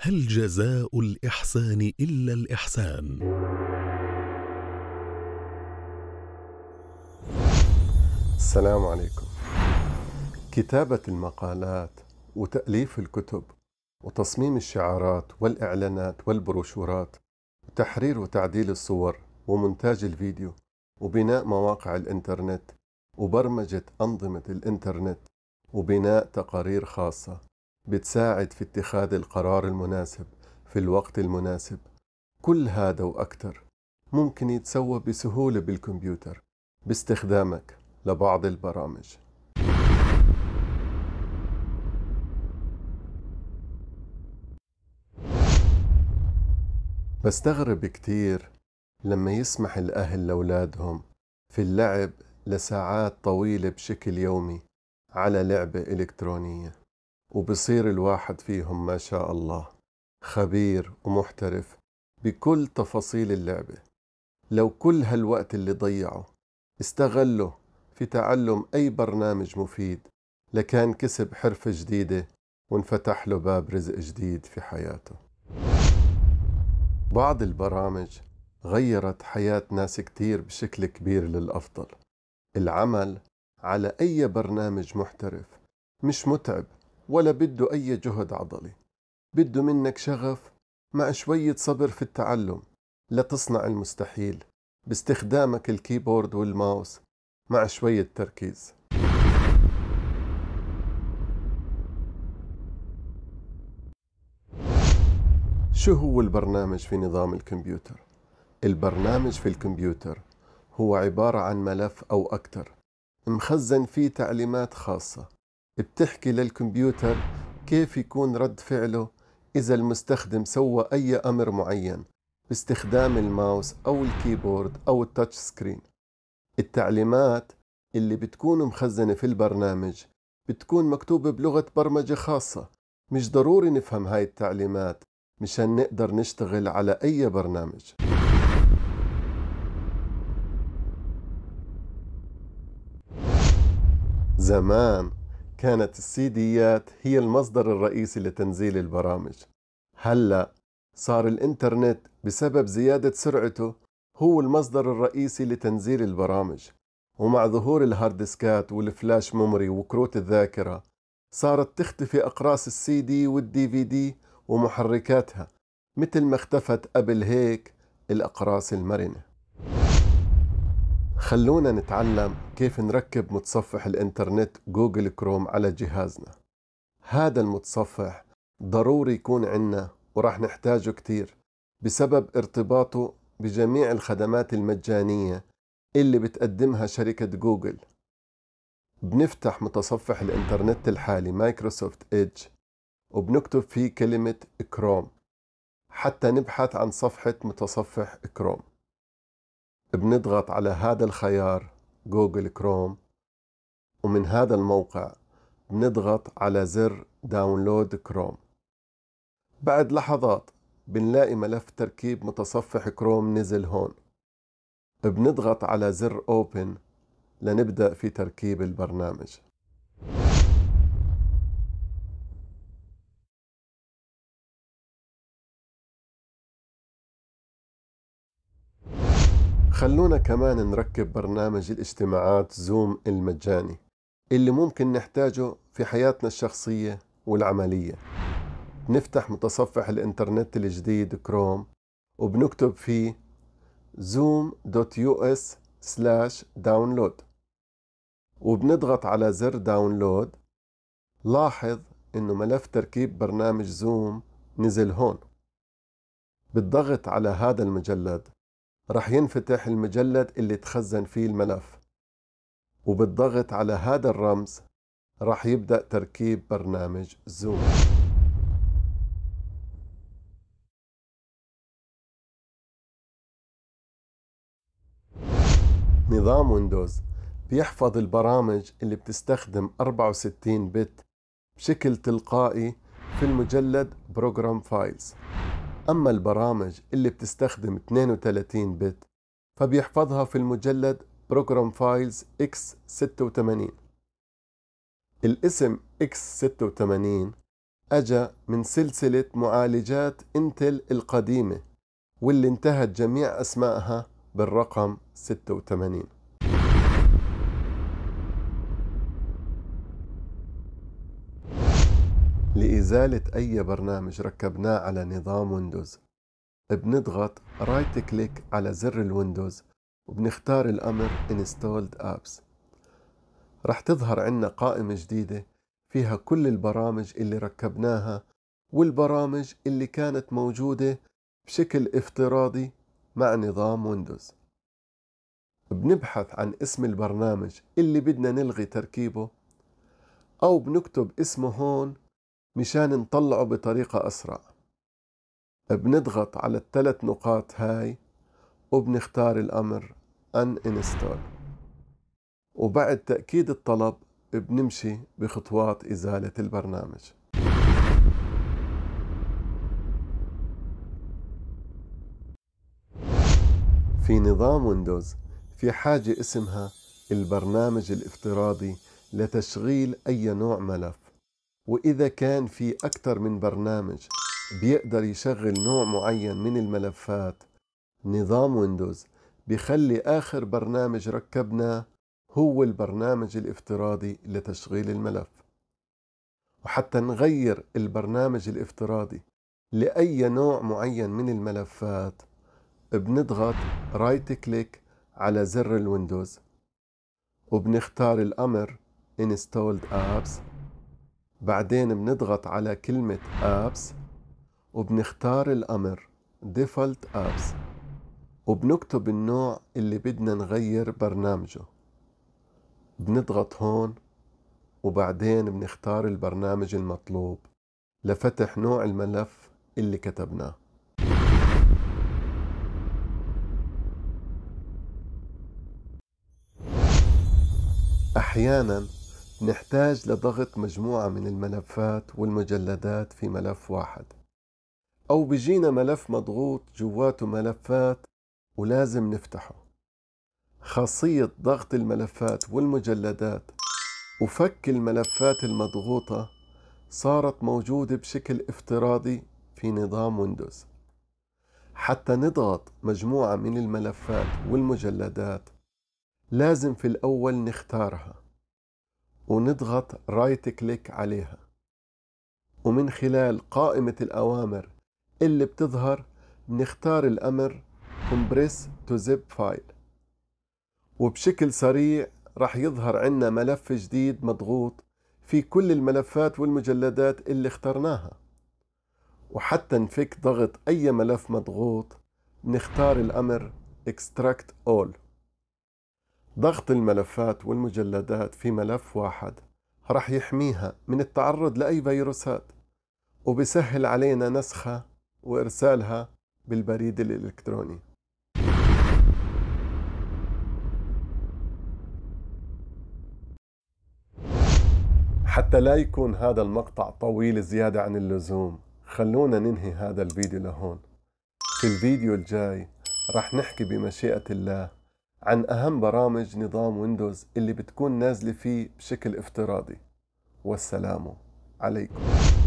هل جزاء الإحسان إلا الإحسان؟ السلام عليكم. كتابة المقالات وتأليف الكتب وتصميم الشعارات والإعلانات والبروشورات وتحرير وتعديل الصور ومونتاج الفيديو وبناء مواقع الإنترنت وبرمجة أنظمة الإنترنت وبناء تقارير خاصة بتساعد في اتخاذ القرار المناسب في الوقت المناسب كل هذا وأكثر ممكن يتسوى بسهولة بالكمبيوتر باستخدامك لبعض البرامج بستغرب كتير لما يسمح الأهل لأولادهم في اللعب لساعات طويلة بشكل يومي على لعبة إلكترونية وبصير الواحد فيهم ما شاء الله خبير ومحترف بكل تفاصيل اللعبة لو كل هالوقت اللي ضيعه استغله في تعلم أي برنامج مفيد لكان كسب حرفة جديدة وانفتح له باب رزق جديد في حياته بعض البرامج غيرت حياة ناس كتير بشكل كبير للأفضل العمل على أي برنامج محترف مش متعب ولا بده أي جهد عضلي بده منك شغف مع شوية صبر في التعلم لتصنع المستحيل باستخدامك الكيبورد والماوس مع شوية تركيز شو هو البرنامج في نظام الكمبيوتر؟ البرنامج في الكمبيوتر هو عبارة عن ملف أو أكثر مخزن فيه تعليمات خاصة بتحكي للكمبيوتر كيف يكون رد فعله إذا المستخدم سوى أي أمر معين باستخدام الماوس أو الكيبورد أو التاتش سكرين التعليمات اللي بتكون مخزنة في البرنامج بتكون مكتوبة بلغة برمجة خاصة مش ضروري نفهم هاي التعليمات مشان نقدر نشتغل على أي برنامج زمان كانت السيديات هي المصدر الرئيسي لتنزيل البرامج هلأ صار الإنترنت بسبب زيادة سرعته هو المصدر الرئيسي لتنزيل البرامج ومع ظهور الهاردسكات والفلاش ميموري وكروت الذاكرة صارت تختفي أقراص السي دي والدي في دي ومحركاتها مثل ما اختفت قبل هيك الأقراص المرنة خلونا نتعلم كيف نركب متصفح الانترنت جوجل كروم على جهازنا هذا المتصفح ضروري يكون عنا وراح نحتاجه كتير بسبب ارتباطه بجميع الخدمات المجانية اللي بتقدمها شركة جوجل بنفتح متصفح الانترنت الحالي مايكروسوفت ايدج وبنكتب فيه كلمة كروم حتى نبحث عن صفحة متصفح كروم بنضغط على هذا الخيار جوجل كروم ومن هذا الموقع بنضغط على زر داونلود كروم بعد لحظات بنلاقي ملف تركيب متصفح كروم نزل هون بنضغط على زر اوبن لنبدأ في تركيب البرنامج خلونا كمان نركب برنامج الاجتماعات زوم المجاني اللي ممكن نحتاجه في حياتنا الشخصية والعملية نفتح متصفح الانترنت الجديد كروم وبنكتب فيه zoom.us slash download وبنضغط على زر داونلود لاحظ انه ملف تركيب برنامج زوم نزل هون بالضغط على هذا المجلد رح ينفتح المجلد اللي تخزن فيه الملف وبالضغط على هذا الرمز رح يبدأ تركيب برنامج زوم نظام ويندوز بيحفظ البرامج اللي بتستخدم 64 بت بشكل تلقائي في المجلد بروجرام فايلز أما البرامج اللي بتستخدم 32 بت فبيحفظها في المجلد Program Files X86 الاسم X86 أجا من سلسلة معالجات انتل القديمة واللي انتهت جميع أسمائها بالرقم 86 لإزالة أي برنامج ركبناه على نظام ويندوز بنضغط رايت كليك على زر الويندوز وبنختار الأمر Installed Apps رح تظهر عنا قائمة جديدة فيها كل البرامج اللي ركبناها والبرامج اللي كانت موجودة بشكل افتراضي مع نظام ويندوز بنبحث عن اسم البرنامج اللي بدنا نلغي تركيبه أو بنكتب اسمه هون مشان نطلعه بطريقة أسرع بنضغط على الثلاث نقاط هاي وبنختار الأمر Uninstall وبعد تأكيد الطلب بنمشي بخطوات إزالة البرنامج في نظام ويندوز في حاجة اسمها البرنامج الافتراضي لتشغيل أي نوع ملف وإذا كان في أكثر من برنامج بيقدر يشغل نوع معين من الملفات نظام ويندوز بخلي آخر برنامج ركبناه هو البرنامج الافتراضي لتشغيل الملف وحتى نغير البرنامج الافتراضي لأي نوع معين من الملفات بنضغط رايت كليك على زر الويندوز وبنختار الأمر Installed Apps بعدين بنضغط على كلمة Apps وبنختار الأمر Default Apps وبنكتب النوع اللي بدنا نغير برنامجه بنضغط هون وبعدين بنختار البرنامج المطلوب لفتح نوع الملف اللي كتبناه أحياناً نحتاج لضغط مجموعة من الملفات والمجلدات في ملف واحد أو بيجينا ملف مضغوط جواته ملفات ولازم نفتحه خاصية ضغط الملفات والمجلدات وفك الملفات المضغوطة صارت موجودة بشكل افتراضي في نظام ويندوز حتى نضغط مجموعة من الملفات والمجلدات لازم في الأول نختارها ونضغط رايت كليك عليها ومن خلال قائمة الأوامر اللي بتظهر نختار الأمر Compress to Zip File وبشكل سريع رح يظهر عنا ملف جديد مضغوط في كل الملفات والمجلدات اللي اخترناها وحتى نفك ضغط أي ملف مضغوط نختار الأمر Extract All ضغط الملفات والمجلدات في ملف واحد رح يحميها من التعرض لأي فيروسات وبسهل علينا نسخها وإرسالها بالبريد الإلكتروني حتى لا يكون هذا المقطع طويل زيادة عن اللزوم خلونا ننهي هذا الفيديو لهون في الفيديو الجاي رح نحكي بمشيئة الله عن أهم برامج نظام ويندوز اللي بتكون نازلة فيه بشكل افتراضي والسلام عليكم